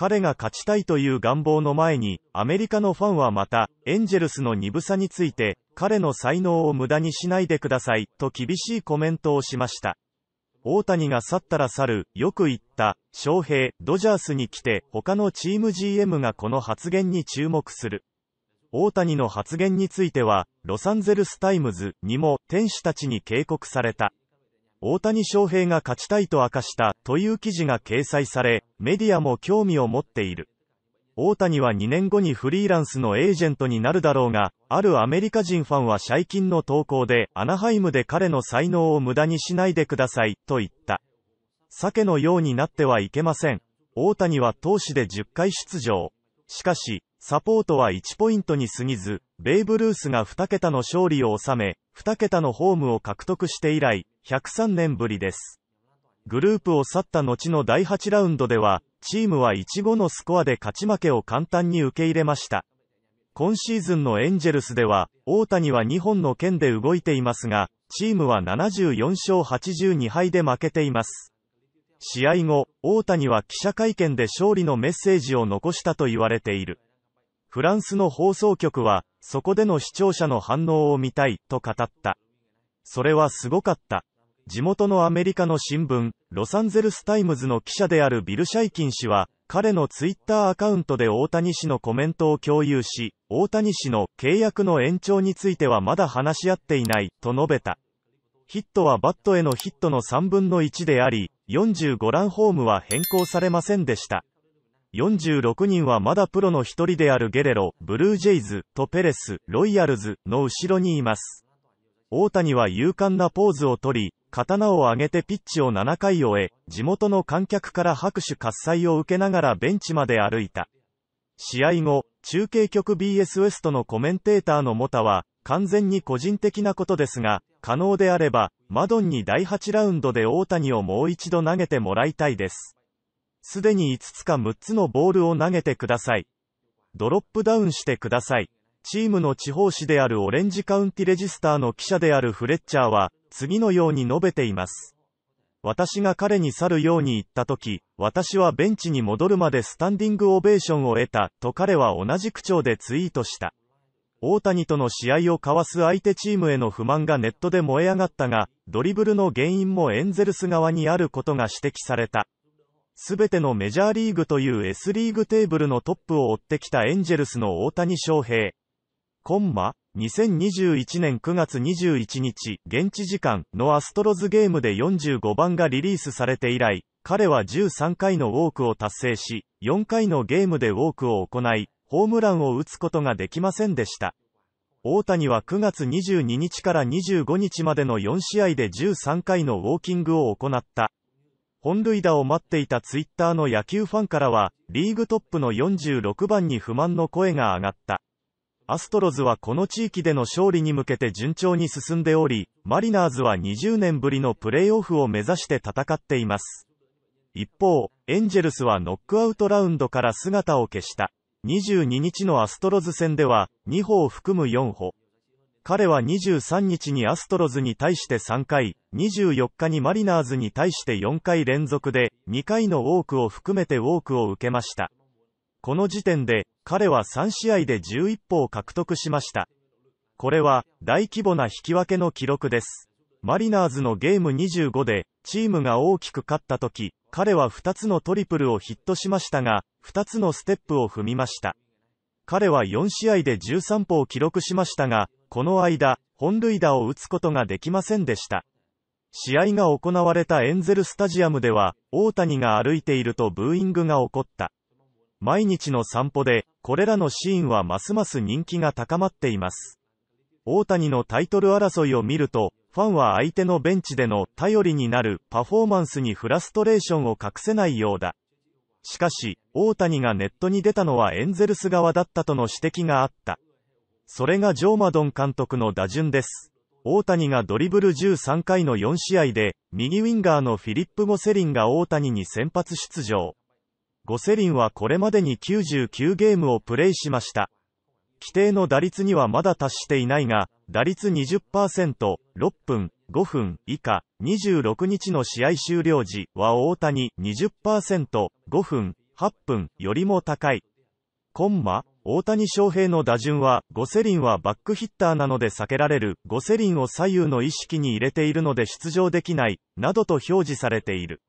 彼が勝ちたいという願望の前に、アメリカのファンはまた、エンジェルスの鈍さについて、彼の才能を無駄にしないでください、と厳しいコメントをしました。大谷が去ったら去る、よく言った、翔平、ドジャースに来て、他のチーム GM がこの発言に注目する。大谷の発言については、ロサンゼルスタイムズにも、天使たちに警告された。大谷翔平が勝ちたいと明かしたという記事が掲載され、メディアも興味を持っている。大谷は2年後にフリーランスのエージェントになるだろうが、あるアメリカ人ファンは最近の投稿で、アナハイムで彼の才能を無駄にしないでください、と言った。鮭のようになってはいけません。大谷は投手で10回出場。しかし、サポートは1ポイントに過ぎず、ベイブルースが2桁の勝利を収め、2桁のホームを獲得して以来、103年ぶりです。グループを去った後の第8ラウンドでは、チームは1-5のスコアで勝ち負けを簡単に受け入れました。今シーズンのエンジェルスでは、大谷は2本の剣で動いていますが、チームは74勝82敗で負けています。試合後、大谷は記者会見で勝利のメッセージを残したと言われている。フランスの放送局は、そこでの視聴者の反応を見たい、と語った。それはすごかった。地元のアメリカの新聞、ロサンゼルスタイムズの記者であるビル・シャイキン氏は、彼のツイッターアカウントで大谷氏のコメントを共有し、大谷氏の契約の延長についてはまだ話し合っていない、と述べた。ヒットはバットへのヒットの3分の1であり、45ランホームは変更されませんでした。46人はまだプロの一人であるゲレロ、ブルージェイズ、とペレス、ロイヤルズの後ろにいます。大谷は勇敢なポーズをとり、刀を上げてピッチを7回終え、地元の観客から拍手喝采を受けながらベンチまで歩いた。試合後、中継局 BS ウエストのコメンテーターのモタは、完全に個人的なことですが、可能であれば、マドンに第8ラウンドで大谷をもう一度投げてもらいたいです。すでに5つか6つのボールを投げてください。ドロップダウンしてください。チームの地方紙であるオレンジカウンティレジスターの記者であるフレッチャーは、次のように述べています。私が彼に去るように言ったとき、私はベンチに戻るまでスタンディングオベーションを得た、と彼は同じ口調でツイートした。大谷との試合を交わす相手チームへの不満がネットで燃え上がったが、ドリブルの原因もエンゼルス側にあることが指摘された。すべてのメジャーリーグという S リーグテーブルのトップを追ってきたエンジェルスの大谷翔平。コンマ、2021年9月21日、現地時間のアストロズゲームで45番がリリースされて以来、彼は13回のウォークを達成し、4回のゲームでウォークを行い、ホームランを打つことができませんでした。大谷は9月22日から25日までの4試合で13回のウォーキングを行った。本塁打を待っていたツイッターの野球ファンからは、リーグトップの46番に不満の声が上がった。アストロズはこの地域での勝利に向けて順調に進んでおり、マリナーズは20年ぶりのプレイオフを目指して戦っています。一方、エンジェルスはノックアウトラウンドから姿を消した。22日のアストロズ戦では、2歩を含む4歩、彼は23日にアストロズに対して3回、24日にマリナーズに対して4回連続で、2回のウォークを含めてウォークを受けました。この時点で、彼は3試合で11歩を獲得しました。これは、大規模な引き分けの記録です。マリナーズのゲーム25で、チームが大きく勝った時、彼は2つのトリプルをヒットしましたが、2つのステップを踏みました。彼は4試合で13歩を記録しましたが、この間、本塁打を打つことができませんでした。試合が行われたエンゼルスタジアムでは、大谷が歩いているとブーイングが起こった。毎日の散歩で、これらのシーンはますます人気が高まっています。大谷のタイトル争いを見ると、ファンは相手のベンチでの頼りになるパフォーマンスにフラストレーションを隠せないようだ。しかし、大谷がネットに出たのはエンゼルス側だったとの指摘があった。それがジョーマドン監督の打順です。大谷がドリブル13回の4試合で、右ウィンガーのフィリップ・ゴセリンが大谷に先発出場。ゴセリンはこれまでに99ゲームをプレイしました。規定の打率にはまだ達していないが、打率20%、6分、5分以下、26日の試合終了時は大谷20%、5分、8分よりも高い。コンマ大谷翔平の打順は、ゴセリンはバックヒッターなので避けられる、ゴセリンを左右の意識に入れているので出場できない、などと表示されている。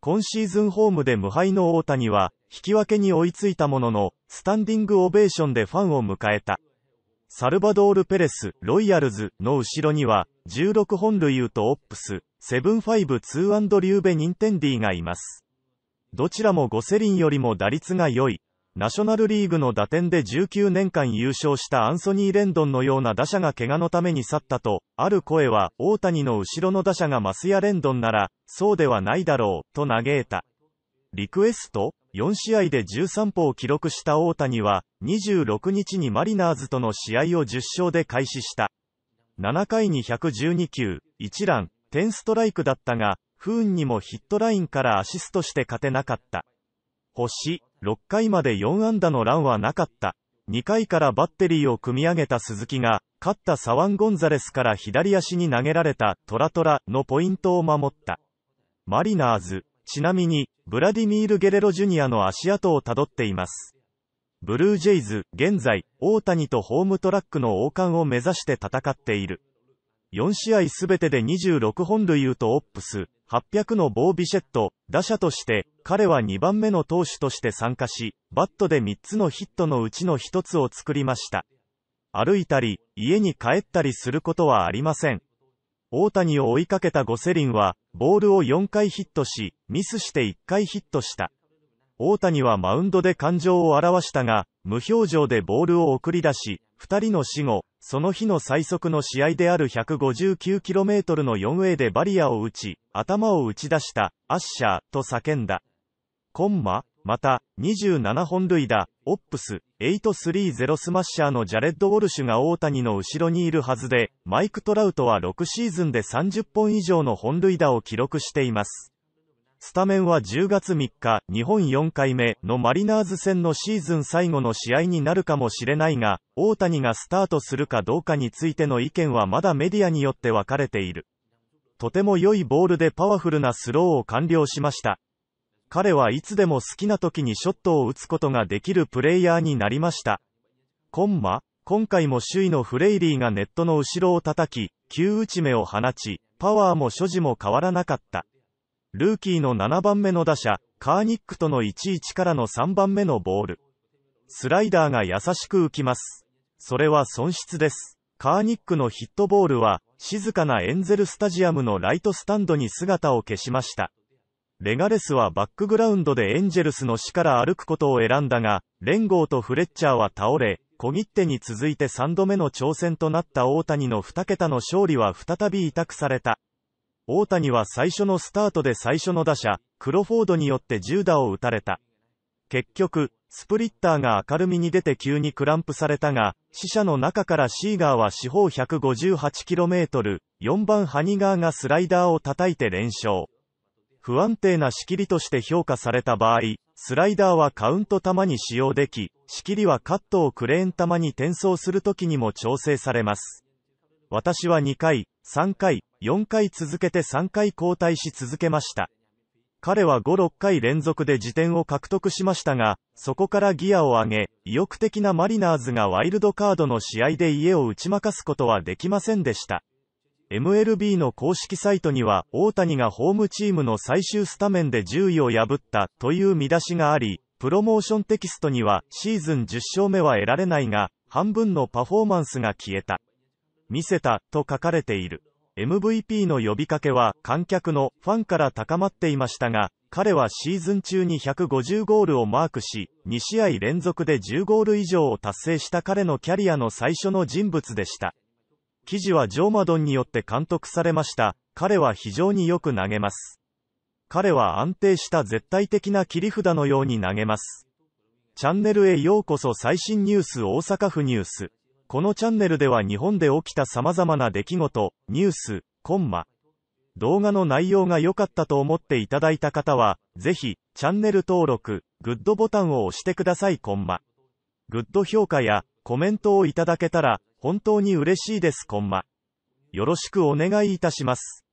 今シーズンホームで無敗の大谷は、引き分けに追いついたものの、スタンディングオベーションでファンを迎えた。サルバドール・ペレス、ロイヤルズの後ろには、16本塁打とオップス、セブンファイブ・ツー・リューベ・ニンテンディがいます。どちらもゴセリンよりも打率が良い、ナショナルリーグの打点で19年間優勝したアンソニー・レンドンのような打者が怪我のために去ったと、ある声は、大谷の後ろの打者がマスやレンドンなら、そうではないだろう、と嘆いた。リクエスト ?4 試合で13歩を記録した大谷は、26日にマリナーズとの試合を10勝で開始した。7回に112球、1ラン、10ストライクだったが、不運にもヒットラインからアシストして勝てなかった。星、6回まで4安打のランはなかった。2回からバッテリーを組み上げた鈴木が、勝ったサワン・ゴンザレスから左足に投げられたトラトラのポイントを守った。マリナーズ、ちなみに、ブラディミール・ゲレロ・ジュニアの足跡をたどっています。ブルージェイズ、現在、大谷とホームトラックの王冠を目指して戦っている。4試合すべてで26本塁打とオップス、800のボービシェット、打者として、彼は2番目の投手として参加し、バットで3つのヒットのうちの1つを作りました。歩いたり、家に帰ったりすることはありません。大谷を追いかけたゴセリンは、ボールを4回ヒットし、ミスして1回ヒットした。大谷はマウンドで感情を表したが、無表情でボールを送り出し、2人の死後、その日の最速の試合である 159km の 4A でバリアを打ち、頭を打ち出した、アッシャー、と叫んだ。コンマ、また、27本塁打、オップス、830スマッシャーのジャレッド・ウォルシュが大谷の後ろにいるはずで、マイク・トラウトは6シーズンで30本以上の本塁打を記録しています。スタメンは10月3日、日本4回目のマリナーズ戦のシーズン最後の試合になるかもしれないが、大谷がスタートするかどうかについての意見はまだメディアによって分かれている。とても良いボールでパワフルなスローを完了しました。彼はいつでも好きな時にショットを打つことができるプレイヤーになりました。コンマ、今回も首位のフレイリーがネットの後ろを叩き、急打ち目を放ち、パワーも所持も変わらなかった。ルーキーの7番目の打者、カーニックとの1-1からの3番目のボール。スライダーが優しく浮きます。それは損失です。カーニックのヒットボールは、静かなエンゼルスタジアムのライトスタンドに姿を消しました。レガレスはバックグラウンドでエンジェルスの死から歩くことを選んだが、レンゴーとフレッチャーは倒れ、小切手に続いて3度目の挑戦となった大谷の2桁の勝利は再び委託された。大谷は最初のスタートで最初の打者、クロフォードによって10打を打たれた。結局、スプリッターが明るみに出て急にクランプされたが、死者の中からシーガーは四方 158km、4番ハニガーがスライダーを叩いて連勝。不安定な仕切りとして評価された場合、スライダーはカウント球に使用でき、仕切りはカットをクレーン球に転送するときにも調整されます。私は2回、3回、4回続けて3回交代し続けました。彼は5、6回連続で辞典を獲得しましたが、そこからギアを上げ、意欲的なマリナーズがワイルドカードの試合で家を打ち負かすことはできませんでした。MLB の公式サイトには、大谷がホームチームの最終スタメンで10位を破ったという見出しがあり、プロモーションテキストには、シーズン10勝目は得られないが、半分のパフォーマンスが消えた。見せた、と書かれている。MVP の呼びかけは観客のファンから高まっていましたが、彼はシーズン中に150ゴールをマークし、2試合連続で10ゴール以上を達成した彼のキャリアの最初の人物でした。記事はジョーマドンによって監督されました。彼は非常によく投げます。彼は安定した絶対的な切り札のように投げます。チャンネルへようこそ最新ニュース大阪府ニュース。このチャンネルでは日本で起きた様々な出来事、ニュース、コンマ、動画の内容が良かったと思っていただいた方は、ぜひ、チャンネル登録、グッドボタンを押してくださいコンマ。グッド評価やコメントをいただけたら、本当に嬉しいですコンマ。よろしくお願いいたします。